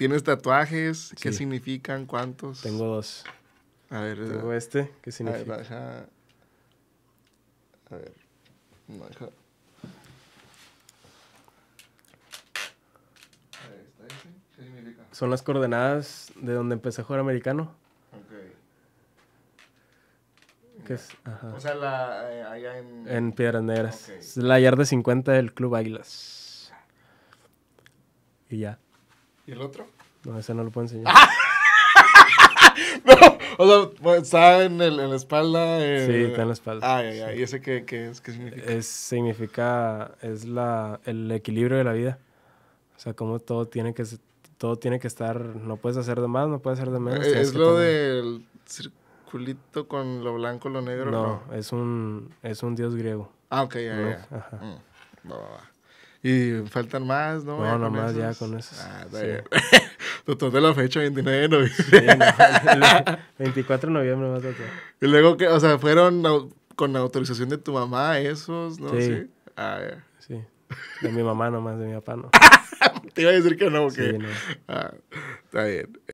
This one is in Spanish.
¿Tienes tatuajes? ¿Qué significan? ¿Cuántos? Tengo dos. A ver. Eh, Tengo este, ¿qué significa? A ver, deja... A ver. No, deja... Este? ¿Qué significa? Son las coordenadas de donde empecé a jugar americano. Ok. ¿Qué es? Ajá. O sea, la, eh, allá en... En Piedras Negras. Es la yarda 50 del Club Águilas. Y ya. ¿Y el otro? No, ese no lo puedo enseñar. Ah. no, o sea, pues, está en, el, en la espalda. Sí, eh, está en la espalda. Ah, ya, ya. ¿Y ese qué, es, qué significa? Es, significa, es la, el equilibrio de la vida. O sea, como todo tiene que, todo tiene que estar, no puedes hacer de más, no puedes hacer de menos. Eh, es, lo del circulito con lo blanco, lo negro. No, no, Es, un, es un dios griego. Ah, ok, ya, ya. No, mm, y faltan más, ¿no? No, nomás ya con eso. Ah, está bien. Doctor de la fecha, 29 de noviembre. Sí, no, 24 de noviembre más menos. Y luego que, o sea, fueron con la autorización de tu mamá esos, ¿no? Sí. Ah, sí. De mi mamá nomás, de mi papá no. Te iba a decir que no, que Sí, no. Ah, está bien.